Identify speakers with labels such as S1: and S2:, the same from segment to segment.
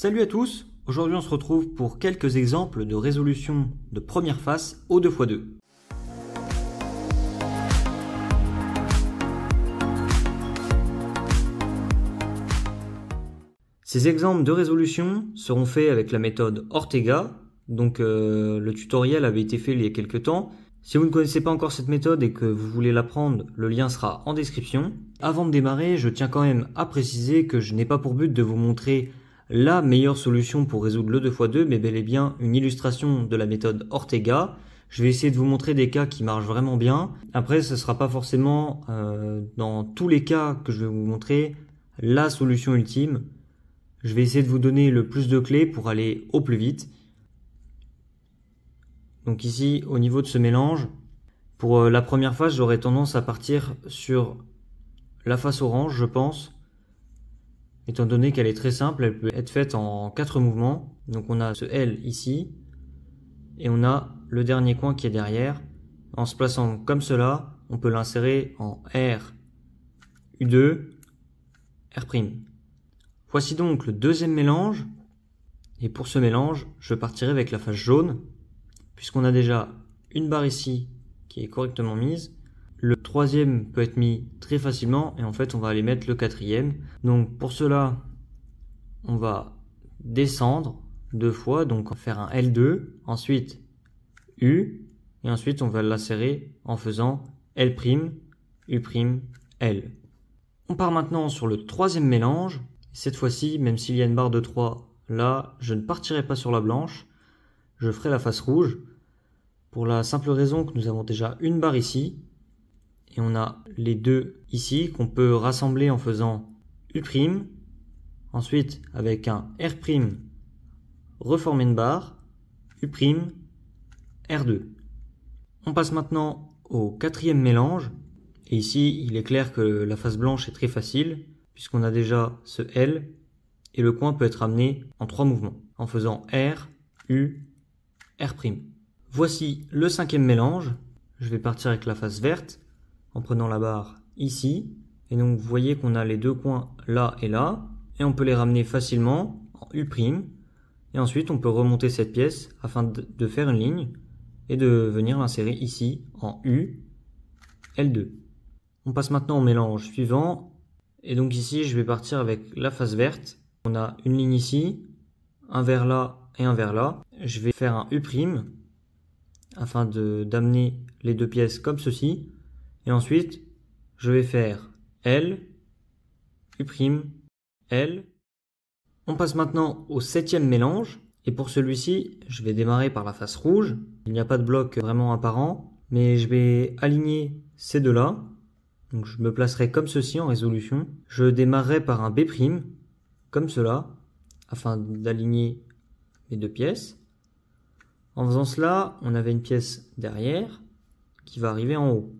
S1: Salut à tous, aujourd'hui on se retrouve pour quelques exemples de résolution de première face au 2x2. Ces exemples de résolution seront faits avec la méthode Ortega, donc euh, le tutoriel avait été fait il y a quelques temps. Si vous ne connaissez pas encore cette méthode et que vous voulez l'apprendre, le lien sera en description. Avant de démarrer, je tiens quand même à préciser que je n'ai pas pour but de vous montrer la meilleure solution pour résoudre le 2x2, mais bel et bien une illustration de la méthode Ortega. Je vais essayer de vous montrer des cas qui marchent vraiment bien. Après, ce ne sera pas forcément euh, dans tous les cas que je vais vous montrer la solution ultime. Je vais essayer de vous donner le plus de clés pour aller au plus vite. Donc ici, au niveau de ce mélange, pour euh, la première phase, j'aurais tendance à partir sur la face orange, je pense. Étant donné qu'elle est très simple, elle peut être faite en quatre mouvements. Donc on a ce L ici, et on a le dernier coin qui est derrière. En se plaçant comme cela, on peut l'insérer en R, U2, R'. Voici donc le deuxième mélange. Et pour ce mélange, je partirai avec la face jaune, puisqu'on a déjà une barre ici qui est correctement mise, le troisième peut être mis très facilement et en fait on va aller mettre le quatrième. Donc pour cela, on va descendre deux fois, donc faire un L2, ensuite U, et ensuite on va serrer en faisant L', U', L. On part maintenant sur le troisième mélange. Cette fois-ci, même s'il y a une barre de 3 là, je ne partirai pas sur la blanche, je ferai la face rouge, pour la simple raison que nous avons déjà une barre ici, et on a les deux ici qu'on peut rassembler en faisant U', ensuite avec un R', reformer une barre, U', R2. On passe maintenant au quatrième mélange, et ici il est clair que la face blanche est très facile, puisqu'on a déjà ce L, et le coin peut être amené en trois mouvements, en faisant R, U, R'. Voici le cinquième mélange, je vais partir avec la face verte, en prenant la barre ici. Et donc vous voyez qu'on a les deux coins là et là. Et on peut les ramener facilement en U'. Et ensuite on peut remonter cette pièce afin de faire une ligne et de venir l'insérer ici en U, L2. On passe maintenant au mélange suivant. Et donc ici je vais partir avec la face verte. On a une ligne ici, un vers là et un vers là. Je vais faire un U' afin d'amener les deux pièces comme ceci. Et ensuite, je vais faire L, U', L. On passe maintenant au septième mélange. Et pour celui-ci, je vais démarrer par la face rouge. Il n'y a pas de bloc vraiment apparent, mais je vais aligner ces deux-là. Donc je me placerai comme ceci en résolution. Je démarrerai par un B', comme cela, afin d'aligner mes deux pièces. En faisant cela, on avait une pièce derrière qui va arriver en haut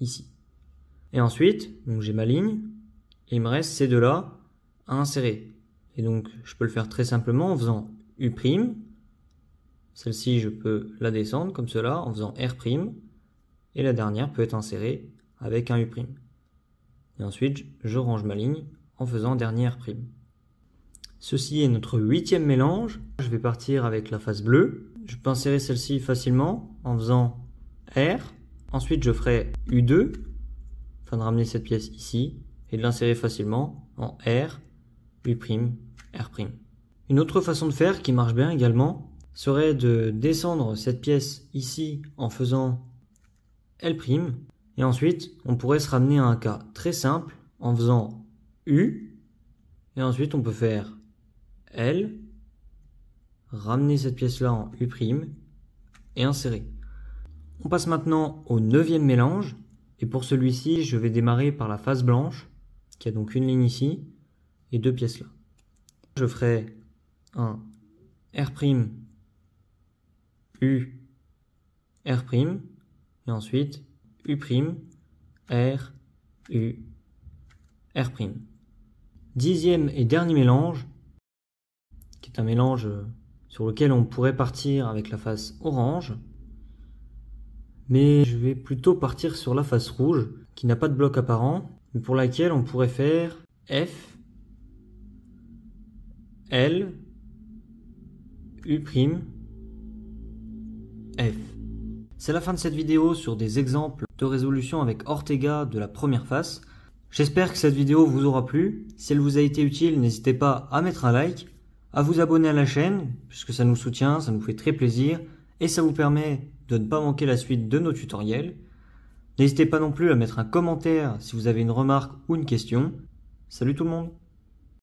S1: ici. Et ensuite, donc j'ai ma ligne, et il me reste ces deux-là à insérer. Et donc, je peux le faire très simplement en faisant U', celle-ci, je peux la descendre comme cela en faisant R', et la dernière peut être insérée avec un U'. Et ensuite, je range ma ligne en faisant dernière R'. Ceci est notre huitième mélange. Je vais partir avec la face bleue. Je peux insérer celle-ci facilement en faisant R, Ensuite, je ferai U2, afin de ramener cette pièce ici, et de l'insérer facilement en R, U', R'. Une autre façon de faire qui marche bien également serait de descendre cette pièce ici en faisant L', et ensuite on pourrait se ramener à un cas très simple en faisant U, et ensuite on peut faire L, ramener cette pièce là en U', et insérer. On passe maintenant au neuvième mélange. Et pour celui-ci, je vais démarrer par la face blanche, qui a donc une ligne ici, et deux pièces là. Je ferai un R', U, R', et ensuite U', R, U, R'. Dixième et dernier mélange, qui est un mélange sur lequel on pourrait partir avec la face orange, mais je vais plutôt partir sur la face rouge, qui n'a pas de bloc apparent, mais pour laquelle on pourrait faire F, L, U', F. C'est la fin de cette vidéo sur des exemples de résolution avec Ortega de la première face. J'espère que cette vidéo vous aura plu. Si elle vous a été utile, n'hésitez pas à mettre un like, à vous abonner à la chaîne, puisque ça nous soutient, ça nous fait très plaisir, et ça vous permet de ne pas manquer la suite de nos tutoriels. N'hésitez pas non plus à mettre un commentaire si vous avez une remarque ou une question. Salut tout le monde